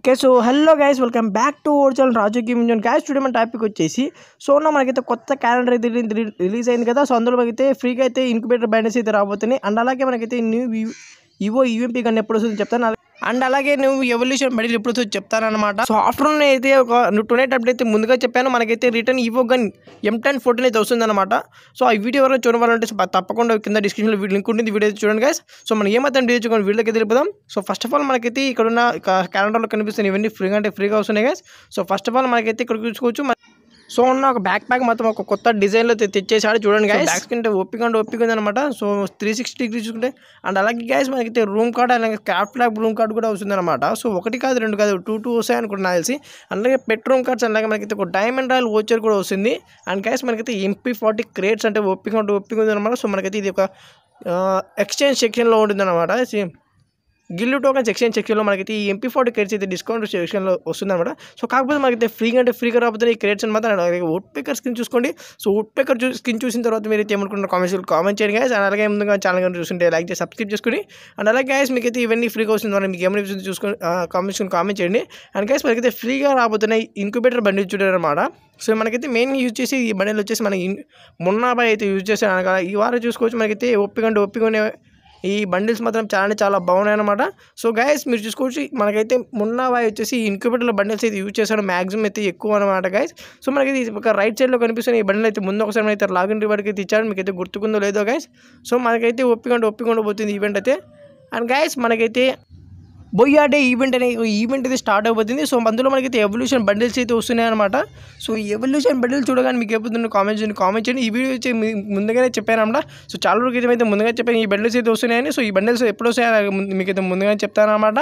okay so hello guys welcome back to ఓర్జల్ Raju game zone guys studio మన topic వచ్చేసి so సోనా మనకైతే కొత్త క్యాలెండర్ అయితే రిలీజ్ అయింది కదా సో అందులో అయితే ఫ్రీగా అయితే ఇంక్యుబేటర్ బ్యాండెస్ అయితే రాబోతున్నాయి అండ్ అలాగే మనకైతే న్యూ ఇవో ఈవెంపీ కానీ ఎప్పుడు వస్తుంది చెప్తాను అండ్ అలాగే నువ్వు ఎవల్యూషన్ బట్టి ఇప్పుడు చెప్తానమాట సాఫ్ట్వేర్ అయితే ఒక టొనేట్ అప్డేట్ అయితే ముందుగా చెప్పాను మనకైతే return Evo gun M ten fourteen అయితే వస్తుందన్నమాట సో ఆ వీడియో ఎవరైనా చూడవాలంటే తప్పకుండా కింద డిస్క్రిప్షన్లో లింక్ ఉంటుంది వీడియో చూడండి గైస్ సో మనం ఏమాత్రం వీడియో చూడండి వీడియోకి తెలిపిదాం సో ఫస్ట్ ఆఫ్ ఆల్ మనకైతే ఇక్కడ ఉన్న క్యాలెండర్లో కనిపిస్తున్న ఇవన్నీ ఫ్రీగా అంటే ఫ్రీగా వస్తున్నాయి guys so first of all మనకైతే ఇక్కడ చూసుకోవచ్చు సో ఉన్న ఒక బ్యాక్ ప్యాక్ మొత్తం ఒక కొత్త డిజైన్లో తెచ్చేసాడు చూడండి గాయస్ బ్యాక్ అంటే ఒప్పిక అంటే ఒప్పిక సో త్రీ సిక్స్టీ డిగ్రీ చూసుకుంటే అండ్ అలాగే గాయస్ మనకైతే రూమ్ కార్డ్ అలాగే క్యాప్ ల్యాబ్ రూమ్ కార్డ్ కూడా వస్తుందన్నమాట సో ఒకటి కాదు రెండు కాదు టూ టూ వస్తాయి అనుకుంటున్నా తెలిసి అలాగే పెట్ రూమ్ కార్డ్స్ అలాగే మనకైతే ఒక డైమండ్ రాయల్ ఓచర్ కూడా వస్తుంది అండ్ గాయస్ మనకైతే ఎంపీ ఫార్టీ క్రేట్స్ అంటే ఒప్పిక అంటే ఉంది అనమాట సో మనకైతే ఇది ఒక ఎక్స్చేంజ్ సెక్షన్లో ఉంటుంది అనమాట గిల్లు టోకెన్ సెక్షన్ సెక్షన్లో మనకైతే ఈ ఎంపీ ఫార్టీ క్రెడిట్స్ అయితే డిస్కౌంట్ సెక్షన్లో వస్తుందన్నమాట సో కాకపోతే మనకైతే ఫ్రీగా అంటే ఫ్రీగా రాబోతున్న ఈ క్రెడిట్స్ మాత్రం ఓట్ పేకర్ స్క్రీన్ చూసుకోండి సో ఓట్ పేకర్ స్క్రీన్ చూసిన తర్వాత మీరు అయితే ఏమనుకుంటున్నారు కామెంట్స్ కామెంట్ చేయండి గాయస్ అండ్ అలాగే ముందుగా ఛానల్ కానీ చూస్తుంటే లైక్ చేసి సబ్స్క్రైబ్ చేసుకుని అండ్ అలాగే గాయస్ మీకు అయితే ఇవన్నీ ఫ్రీగా వస్తుంది మరి మీకు ఏమైనా చూసుకొని కామెంట్స్ కామెంట్ చేయండి అండ్ గాయస్ మనకైతే ఫ్రీగా రాబోతున్నాయి ఇంక్యుబేటర్ బండి చూడారు అనమాట సో మనకైతే మెయిన్ యూజ్ చేసి ఈ బండిలు వచ్చేసి మనకి మున్నాబాయ్ అయితే యూజ్ చేస్తాను అనగా ఈ వారం చూసుకోవచ్చు మనకైతే ఒప్పికంటే ఒప్పికొనే ఈ బండిల్స్ మాత్రం చాలా చాలా బాగున్నాయి అనమాట సో గైస్ మీరు చూసుకోవచ్చు మనకైతే మున్నావాయి వచ్చేసి ఇన్క్యుబేటర్ల బండిల్స్ అయితే యూజ్ చేశాడు మ్యాక్సిమం అయితే ఎక్కువ అనమాట గైస్ సో మనకైతే ఒక రైట్ సైడ్లో కనిపిస్తున్న ఈ బండిల్ అయితే ముందు ఒకసారి అయితే లాగిన్ రివార్డ్కి అయితే ఇచ్చాడు అయితే గుర్తుకుందో లేదో గాయస్ సో మనకైతే ఒప్పికొండ ఒప్పికొండ పోతుంది ఈవెంట్ అయితే అండ్ గైస్ మనకైతే బొయ్యాడే డే ఈవెంట్ అనే ఈవెంట్ అయితే స్టార్ట్ అయిపోతుంది సో అందులో మనకైతే ఎవల్యూషన్ బండిల్స్ అయితే వస్తున్నాయి అనమాట సో ఈ ఎవల్యూషన్ బండిల్స్ చూడగానే మీకు ఏపోతుంది కామెంట్ చేయండి కామెంట్ చేయండి ఈ వీడియో అయితే ముందుగానే చెప్పాను సో చాలా వరకు అయితే ముందుగా చెప్పాను ఈ బండిల్స్ అయితే వస్తున్నాయని సో ఈ బండిల్స్ ఎప్పుడు వస్తాయని మీకైతే ముందుగానే చెప్తాను అనమాట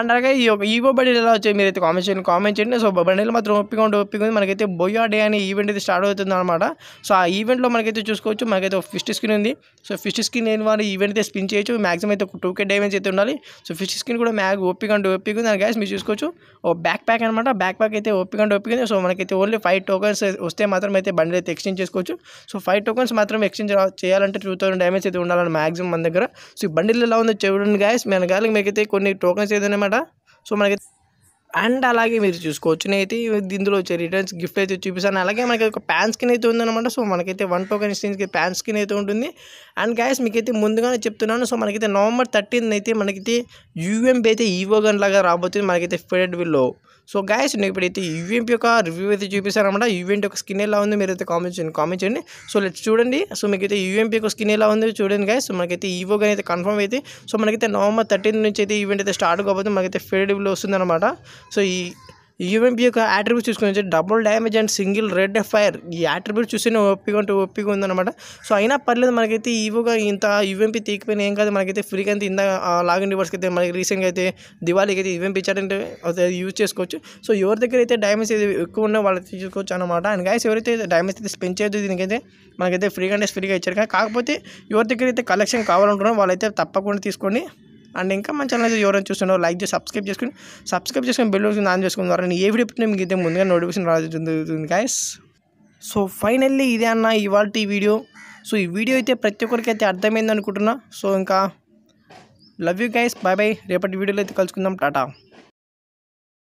అండ్ అలాగే ఈ ఈవో బండిల్ ఎలా వచ్చాయి అయితే కామెంట్ చేయండి కామెంట్ చేయండి సో బండిల్ మాత్రం ఒప్పిగా ఉంటే ఒప్పిగా ఉంది మనకైతే బొయ్యాడే డే అనే ఈవెంట్ అయితే స్టార్ట్ అవుతుంది అనమాట సో ఆ ఈవెంట్లో మనకైతే చూసుకోవచ్చు మనకైతే ఫిస్ట్ స్కిన్ ఉంది సో ఫిస్ట్ స్కిన్ లేని వారు ఈవెంట్ అయితే స్పిన్ చేయొచ్చు మ్యాక్సిమం అయితే టూ కే డ్యామేజ్ అయితే ఉండాలి సో ఫిస్ట్ స్క్రీన్ కూడా మ్యాగ్ ఓపిక అంటే ఓపిక గ్యాస్ మీరు చూసుకోవచ్చు ఓ బ్యాక్ ప్యాక్ అనమాట బ్యాక్ ప్యాక్ అయితే ఒప్పికండి అంటే సో మనకైతే ఓన్లీ ఫైవ్ టోకన్స్ వస్తే మాత్రం అయితే బండి అయితే ఎక్స్చేంజ్ చేసుకోవచ్చు సో ఫైవ్ టోకన్స్ మాత్రం ఎక్స్చేంజ్ చేయాలంటే టూ థౌసండ్ డ్యామేజ్ అయితే ఉండాలని మాక్సిమం మన దగ్గర సో ఈ బండిలో ఎలా ఉందో చూడండి గ్యాస్ మన గాలికి మీకైతే కొన్ని టోకన్స్ అయితే అనమాట సో మనకైతే అండ్ అలాగే మీరు చూసుకోవచ్చు నేనైతే ఇందులో వచ్చే రిటర్న్స్ గిఫ్ట్ అయితే చూపిస్తాను అలాగే మనకి ఒక ప్యాన్ స్కిన్ అయితే ఉందన్నమాట సో మనకైతే వన్ టోకెన్ స్కిన్కి ప్యాన్ స్కిన్ అయితే ఉంటుంది అండ్ గాయస్ మీకైతే ముందుగానే చెప్తున్నాను సో మనకైతే నవంబర్ థర్టీన్ అయితే మనకైతే యూఎంపీ అయితే ఈవోగన్ లాగా రాబోతుంది మనకైతే ఫెడెడ్ విల్లో సో గాయస్ నేను ఇప్పుడైతే యూఎంపీ యొక్క రివ్యూ అయితే చూపిస్తానమాట యూఎంపీ యొక్క స్కిన్ ఎలా ఉంది అయితే కామెంట్ చేయండి కామెంట్ చేయండి సో లెట్ చూడండి సో మీకైతే యూఎంపీ యొక్క స్కిన్ ఎలా ఉంది చూడండి గాయస్ సో మనకైతే గన్ అయితే కన్ఫర్మ్ అయితే సో మనకైతే నవంబర్ థర్టీన్ నుంచి అయితే ఈవెంట్ అయితే స్టార్ట్ కాబోతుంది మనకైతే ఫెడెడ్ విల్లో అనమాట సో ఈ యుఎంపి యొక్క యాట్రిబ్యూట్ చూసుకుని double damage and single red fire ఈ యాట్రిబ్యూట్ చూస్తేనే ఒప్పిగా అంటే ఓపిక ఉందన్నమాట సో అయినా పర్లేదు మనకైతే ఈవోగా ఇంత యుఎంపి తీకపోయినా ఏం కాదు మనకైతే ఫ్రీగా అయితే ఇంత లాగిన్ రివర్స్కి అయితే మనకి రీసెంట్గా అయితే దివాళీకి అయితే యుఎంపి ఇచ్చారంటే యూజ్ చేసుకోవచ్చు సో ఎవరి దగ్గర అయితే డ్యామేజ్ అయితే ఎక్కువ ఉన్నా వాళ్ళు తీసుకోవచ్చు అనమాట అండ్ గాయస్ ఎవరైతే డ్యామేజ్ అయితే స్పెండ్ చేయదు దీనికైతే మనకైతే ఫ్రీగా అంటే ఫ్రీగా ఇచ్చారు కానీ కాకపోతే ఎవరి దగ్గర అయితే కలెక్షన్ కావాలనుకున్నారో వాళ్ళైతే తప్పకుండా తీసుకోండి అండ్ ఇంకా మన ఛానల్ ఎవరైనా చూస్తున్నారో లైక్ చేసి సబ్స్క్రైబ్ చేసుకుని సబ్స్క్రైబ్ చేసుకుని బెల్ వచ్చి ఆన్ చేసుకున్న ద్వారా ఏ వీడియో పెట్టిన మీకు అయితే ముందుగా నోటిఫికేషన్ రావడం జరుగుతుంది గాయస్ సో ఫైనల్లీ ఇదే అన్న ఇవాళ ఈ వీడియో సో ఈ వీడియో అయితే ప్రతి ఒక్కరికి అయితే అర్థమైంది అనుకుంటున్నా సో ఇంకా love you guys bye bye రేపటి వీడియోలో అయితే కలుసుకుందాం టాటా